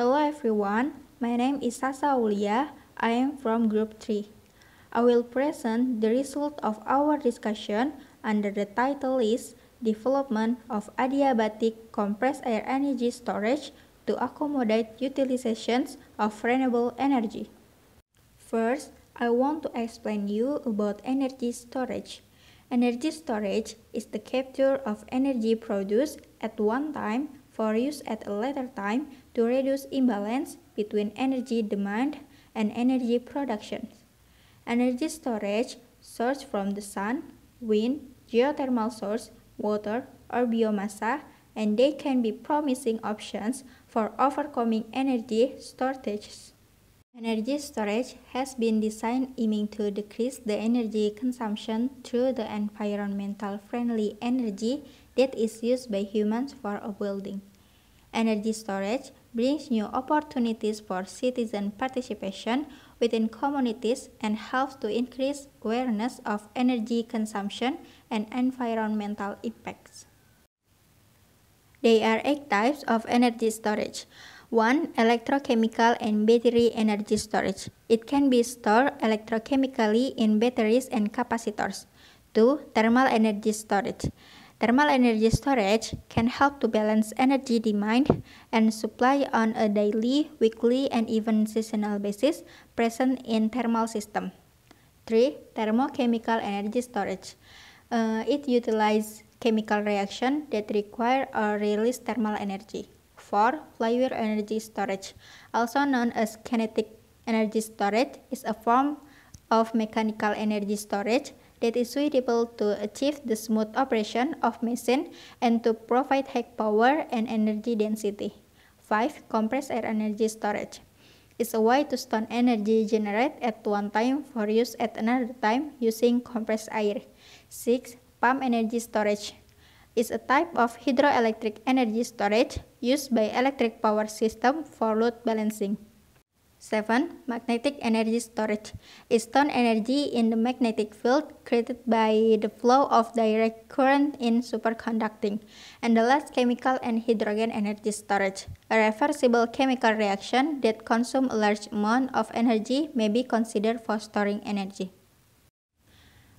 Hello everyone, my name is Sasa Ulia. I am from Group 3. I will present the result of our discussion under the title is Development of Adiabatic Compressed Air Energy Storage to accommodate utilizations of renewable energy. First, I want to explain you about energy storage. Energy storage is the capture of energy produced at one time for use at a later time to reduce imbalance between energy demand and energy production. Energy storage sourced from the sun, wind, geothermal source, water, or biomassa, and they can be promising options for overcoming energy shortages. Energy storage has been designed aiming to decrease the energy consumption through the environmental friendly energy that is used by humans for a building. Energy storage brings new opportunities for citizen participation within communities and helps to increase awareness of energy consumption and environmental impacts. There are eight types of energy storage. 1. Electrochemical and battery energy storage. It can be stored electrochemically in batteries and capacitors. 2. Thermal energy storage. Thermal energy storage can help to balance energy demand and supply on a daily, weekly, and even seasonal basis present in thermal system. 3. Thermochemical energy storage. Uh, it utilizes chemical reaction that require or release thermal energy. 4. Flywheel energy storage, also known as kinetic energy storage, is a form of mechanical energy storage that is suitable to achieve the smooth operation of machine and to provide high power and energy density. 5. Compressed air energy storage is a way to store energy generated at one time for use at another time using compressed air. 6. Pump energy storage is a type of hydroelectric energy storage used by electric power system for load balancing. 7. Magnetic energy storage is stored energy in the magnetic field created by the flow of direct current in superconducting. And the last, chemical and hydrogen energy storage. A reversible chemical reaction that consumes a large amount of energy may be considered for storing energy.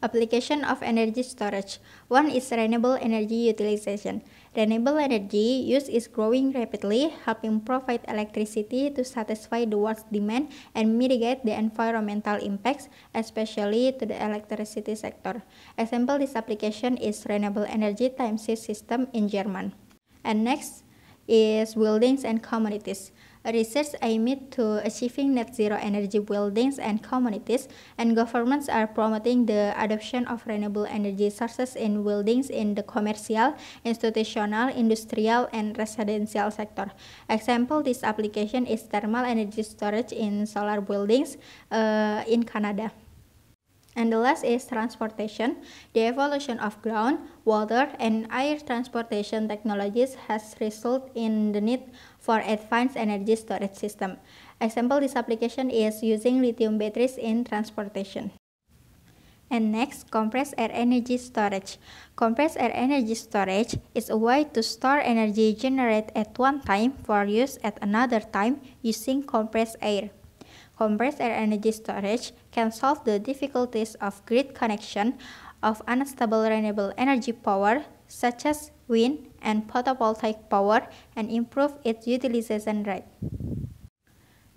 Application of energy storage. One is renewable energy utilization. Renewable energy use is growing rapidly, helping provide electricity to satisfy the world's demand and mitigate the environmental impacts, especially to the electricity sector. Example this application is renewable energy times system in German. And next is buildings and communities research aimed to achieving net zero energy buildings and communities, and governments are promoting the adoption of renewable energy sources in buildings in the commercial, institutional, industrial, and residential sector. Example, this application is thermal energy storage in solar buildings uh, in Canada. And the last is transportation. The evolution of ground, water, and air transportation technologies has resulted in the need for advanced energy storage system. Example this application is using lithium batteries in transportation. And next, compressed air energy storage. Compressed air energy storage is a way to store energy generated at one time for use at another time using compressed air. Compressed air energy storage can solve the difficulties of grid connection of unstable renewable energy power such as wind and photovoltaic power and improve its utilization rate.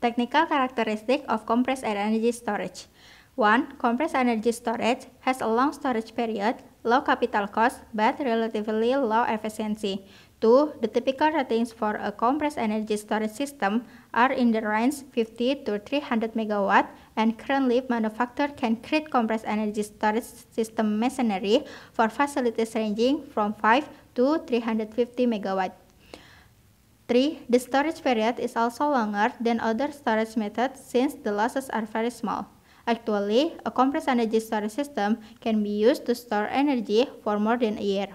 Technical characteristic of compressed air energy storage 1. Compressed energy storage has a long storage period, low capital cost, but relatively low efficiency. 2. The typical ratings for a compressed energy storage system are in the range 50 to 300 megawatt and currently manufacturer can create compressed energy storage system machinery for facilities ranging from 5 to 350 megawatt. 3. The storage period is also longer than other storage methods since the losses are very small. Actually, a compressed energy storage system can be used to store energy for more than a year.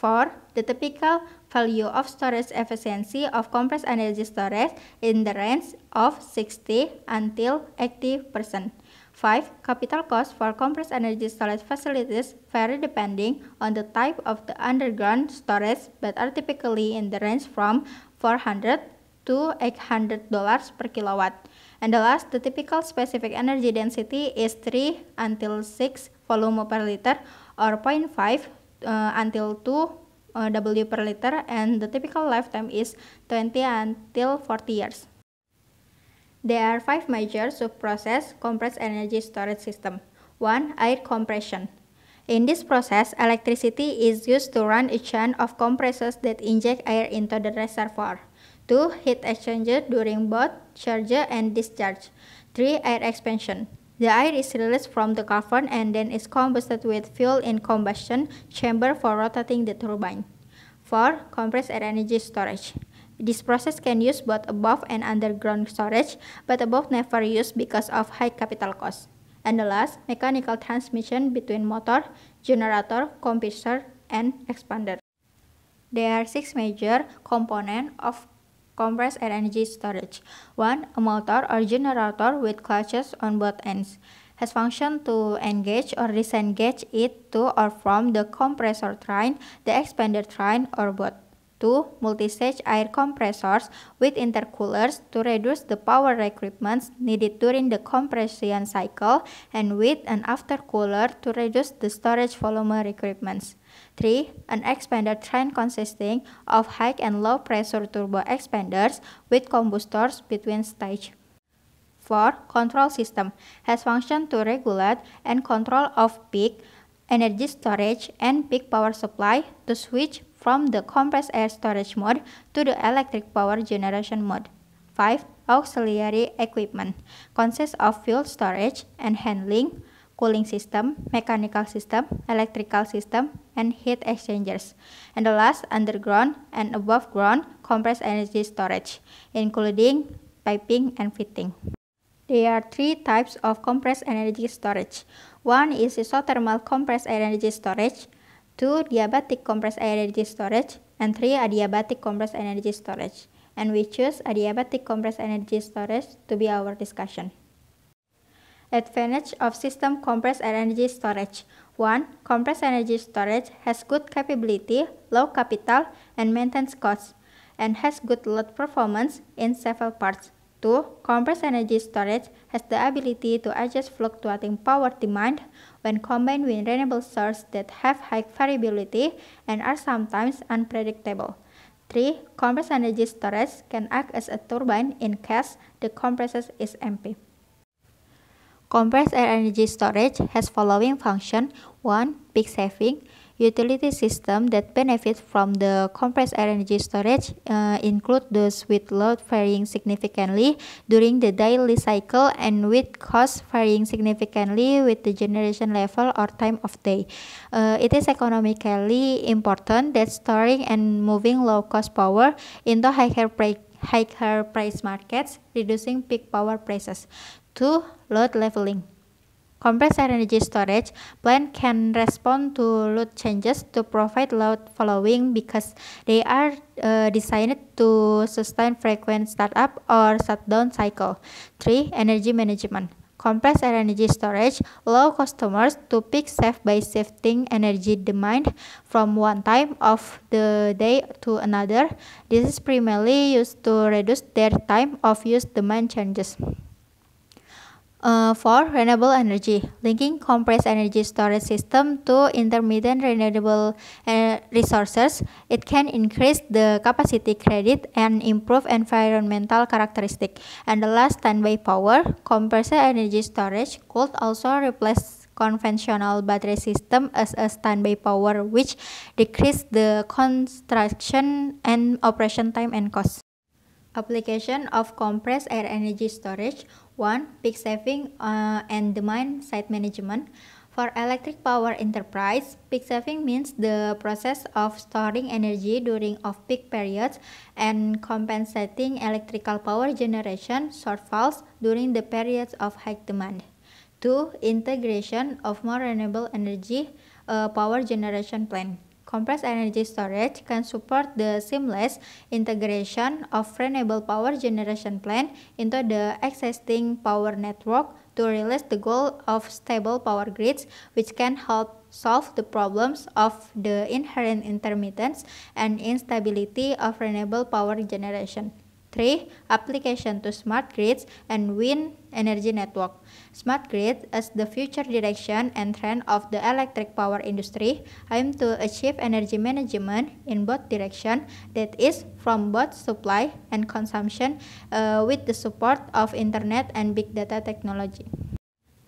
4. The typical value of storage efficiency of compressed energy storage in the range of 60 until 80%. 5. Capital costs for compressed energy storage facilities vary depending on the type of the underground storage but are typically in the range from 400 to 800 dollars per kilowatt. And the last, the typical specific energy density is 3 until 6 volume per liter or 0.5 uh, until 2 uh, W per liter and the typical lifetime is 20 until 40 years. There are five major sub process compressed energy storage system. 1. Air compression. In this process, electricity is used to run a chain of compressors that inject air into the reservoir. 2. Heat exchanger during both charge and discharge. 3. Air expansion. The air is released from the cavern and then is combusted with fuel in combustion chamber for rotating the turbine. 4. Compressed air energy storage. This process can use both above and underground storage, but above never used because of high capital cost. And the last, mechanical transmission between motor, generator, compressor, and expander. There are six major components of compressed air energy storage. 1. A motor or generator with clutches on both ends has function to engage or disengage it to or from the compressor train, the expander train, or both. 2. Multi-stage air compressors with intercoolers to reduce the power requirements needed during the compression cycle and with an aftercooler to reduce the storage volume requirements. 3. An expander train consisting of high and low pressure turbo expanders with combustors between stages. 4. Control system has function to regulate and control of peak energy storage and peak power supply to switch from the compressed air storage mode to the electric power generation mode. 5. Auxiliary equipment consists of fuel storage and handling, cooling system, mechanical system, electrical system, and heat exchangers. And the last, underground and above ground compressed energy storage, including piping and fitting. There are three types of compressed energy storage. One is isothermal compressed energy storage, two diabatic compressed energy storage, and three adiabatic compressed energy storage. And we choose adiabatic compressed energy storage to be our discussion. Advantage of system compressed energy storage. 1. Compressed energy storage has good capability, low capital, and maintenance costs, and has good load performance in several parts. 2. Compressed energy storage has the ability to adjust fluctuating power demand when combined with renewable sources that have high variability and are sometimes unpredictable. 3. Compressed energy storage can act as a turbine in case the compressor is empty. Compressed air energy storage has following function. 1. Peak saving. Utility system that benefit from the compressed air energy storage uh, include those with load varying significantly during the daily cycle and with cost varying significantly with the generation level or time of day. Uh, it is economically important that storing and moving low-cost power into higher price higher price markets, reducing peak power prices to load leveling. Compressed energy storage plant can respond to load changes to provide load following because they are uh, designed to sustain frequent startup or shutdown cycle. 3. Energy management. Compressed energy storage allow customers to pick safe by shifting energy demand from one time of the day to another. This is primarily used to reduce their time of use demand changes. Uh, for renewable energy, linking compressed energy storage system to intermittent renewable uh, resources, it can increase the capacity credit and improve environmental characteristic. And the last standby power, compressed energy storage could also replace conventional battery system as a standby power which decrease the construction and operation time and cost. Application of compressed air energy storage 1. Peak saving uh, and demand side management For electric power enterprise, peak saving means the process of storing energy during off-peak periods and compensating electrical power generation shortfalls during the periods of high demand. 2. Integration of more renewable energy uh, power generation plan. Compressed energy storage can support the seamless integration of renewable power generation plant into the existing power network to realize the goal of stable power grids which can help solve the problems of the inherent intermittence and instability of renewable power generation. 3. Application to smart grids and wind energy network. Smart grid as the future direction and trend of the electric power industry aim to achieve energy management in both direction that is from both supply and consumption uh, with the support of internet and big data technology.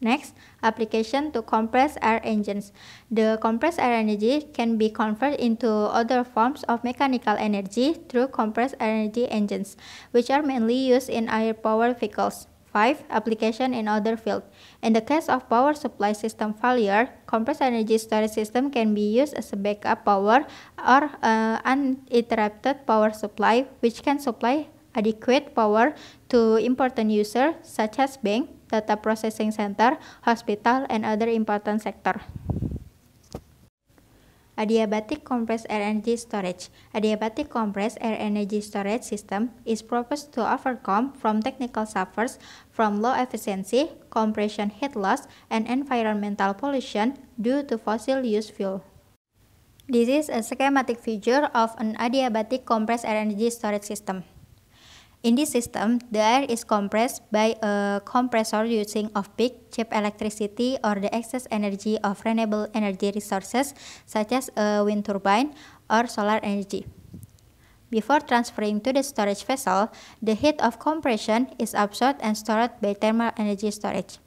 Next, application to compress air engines. The compressed air energy can be converted into other forms of mechanical energy through compressed air energy engines, which are mainly used in air power vehicles. 5. Application in other fields. In the case of power supply system failure, compressed energy storage system can be used as a backup power or uh, uninterrupted power supply, which can supply adequate power to important users such as bank, data processing center, hospital, and other important sector. Adiabatic compressed air energy storage. Adiabatic compressed air energy storage system is proposed to overcome from technical suffers from low efficiency, compression heat loss, and environmental pollution due to fossil use fuel. This is a schematic figure of an adiabatic compressed air energy storage system. In this system, the air is compressed by a compressor using off-peak cheap electricity or the excess energy of renewable energy resources such as a wind turbine or solar energy. Before transferring to the storage vessel, the heat of compression is absorbed and stored by thermal energy storage.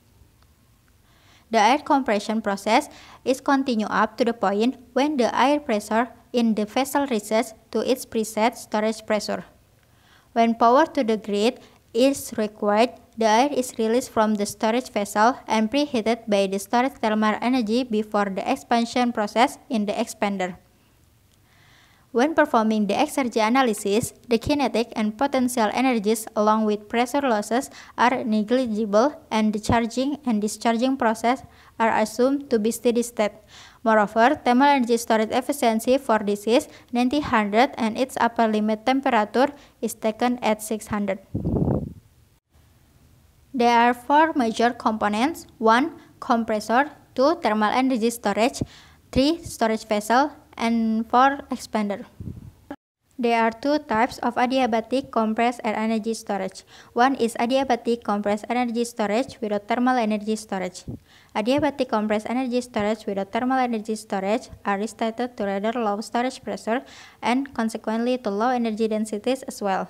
The air compression process is continued up to the point when the air pressure in the vessel reaches to its preset storage pressure. When power to the grid is required, the air is released from the storage vessel and preheated by the storage thermal energy before the expansion process in the expander. When performing the exergy analysis, the kinetic and potential energies along with pressure losses are negligible and the charging and discharging process are assumed to be steady state. Moreover, thermal energy storage efficiency for this is 1900 and its upper limit temperature is taken at 600. There are four major components, one, Compressor, two, Thermal energy storage, three, Storage vessel, and four, Expander. There are two types of adiabatic compressed air energy storage. One is adiabatic compressed energy storage without thermal energy storage. Adiabatic compressed energy storage without thermal energy storage are restricted to rather low storage pressure and consequently to low energy densities as well.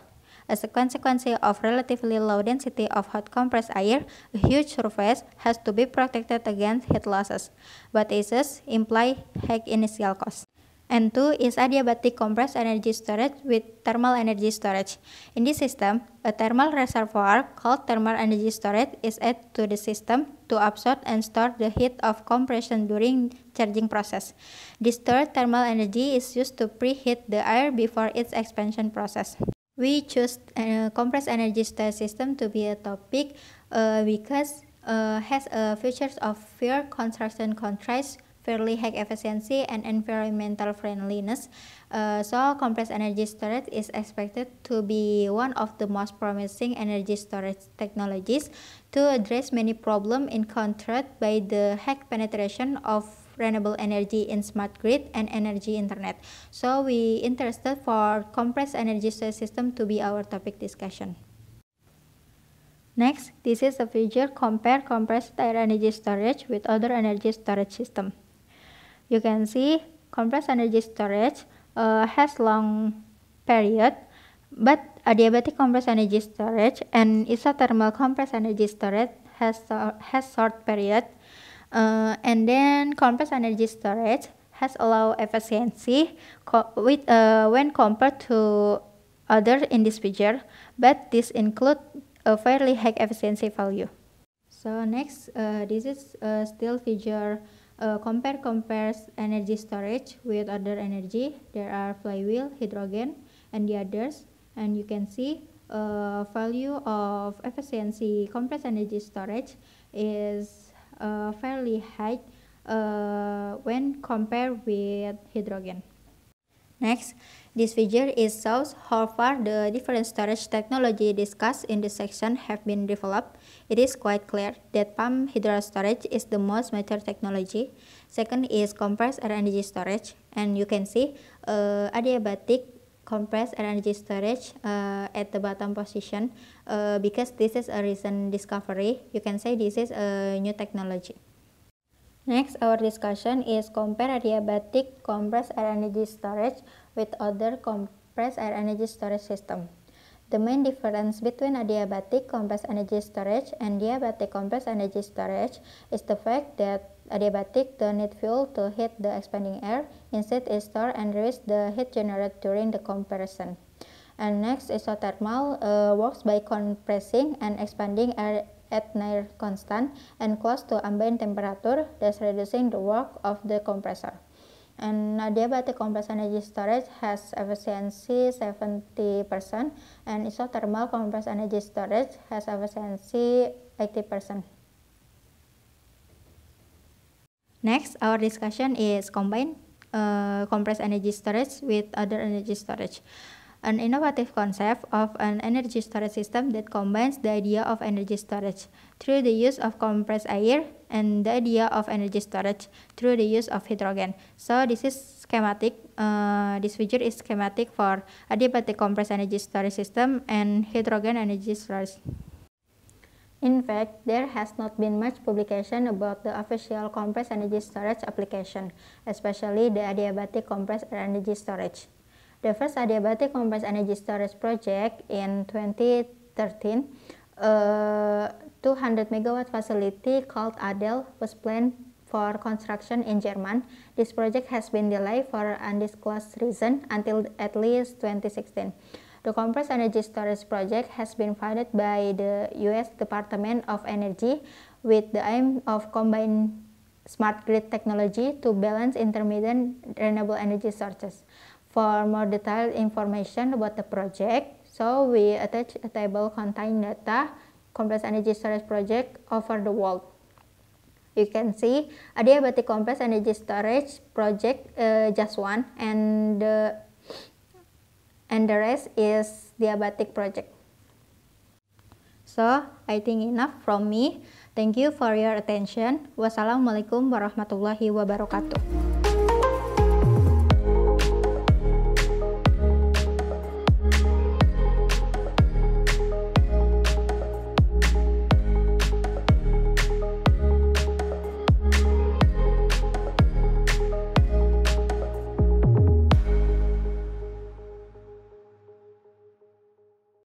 As a consequence of relatively low density of hot compressed air, a huge surface has to be protected against heat losses, but this implies high initial cost. And two is adiabatic compressed energy storage with thermal energy storage. In this system, a thermal reservoir called thermal energy storage is added to the system to absorb and store the heat of compression during charging process. This stored thermal energy is used to preheat the air before its expansion process. We choose a uh, compressed energy storage system to be a topic uh, because uh, has a uh, features of fair construction contrast fairly high efficiency and environmental friendliness. Uh, so compressed energy storage is expected to be one of the most promising energy storage technologies to address many problems encountered by the high penetration of renewable energy in smart grid and energy internet. So we interested for compressed energy storage system to be our topic discussion. Next, this is a feature compare compressed air energy storage with other energy storage system. You can see compressed energy storage uh, has long period, but adiabatic compressed energy storage and isothermal compressed energy storage has, uh, has short period. Uh, and then compressed energy storage has a low efficiency co with, uh, when compared to other in this feature but this include a fairly high efficiency value. So next, uh, this is uh, still figure uh, compare compares energy storage with other energy. There are flywheel, hydrogen, and the others. And you can see uh, value of efficiency compressed energy storage is uh, fairly high uh, when compared with hydrogen. Next, this figure is shows how far the different storage technology discussed in this section have been developed. It is quite clear that pump hydro storage is the most mature technology. Second is compressed air energy storage. And you can see uh, adiabatic compressed air energy storage uh, at the bottom position uh, because this is a recent discovery. You can say this is a new technology. Next, our discussion is compare adiabatic compressed air energy storage with other compressed air energy storage system. The main difference between adiabatic compressed energy storage and diabatic compressed energy storage is the fact that adiabatic don't need fuel to heat the expanding air, instead it store and release the heat generated during the compression. And next, isothermal uh, works by compressing and expanding air at near constant and close to ambient temperature, thus reducing the work of the compressor. And adiabatic compressor energy storage has efficiency 70% and isothermal compressed energy storage has efficiency 80%. Next, our discussion is combined uh, compressed energy storage with other energy storage an innovative concept of an energy storage system that combines the idea of energy storage through the use of compressed air and the idea of energy storage through the use of hydrogen. So this is schematic. Uh, this figure is schematic for adiabatic compressed energy storage system and hydrogen energy storage. In fact, there has not been much publication about the official compressed energy storage application, especially the adiabatic compressed energy storage. The first adiabatic compressed energy storage project in 2013, a uh, 200 megawatt facility called ADEL was planned for construction in Germany. This project has been delayed for undisclosed reason until at least 2016. The compressed energy storage project has been funded by the U.S. Department of Energy with the aim of combining smart grid technology to balance intermittent renewable energy sources. For more detailed information about the project, so we attach a table containing data, compressed energy storage project over the world. You can see adiabatic compressed energy storage project uh, just one and the and the rest is diabetic project. So, I think enough from me. Thank you for your attention. Wassalamualaikum warahmatullahi wabarakatuh.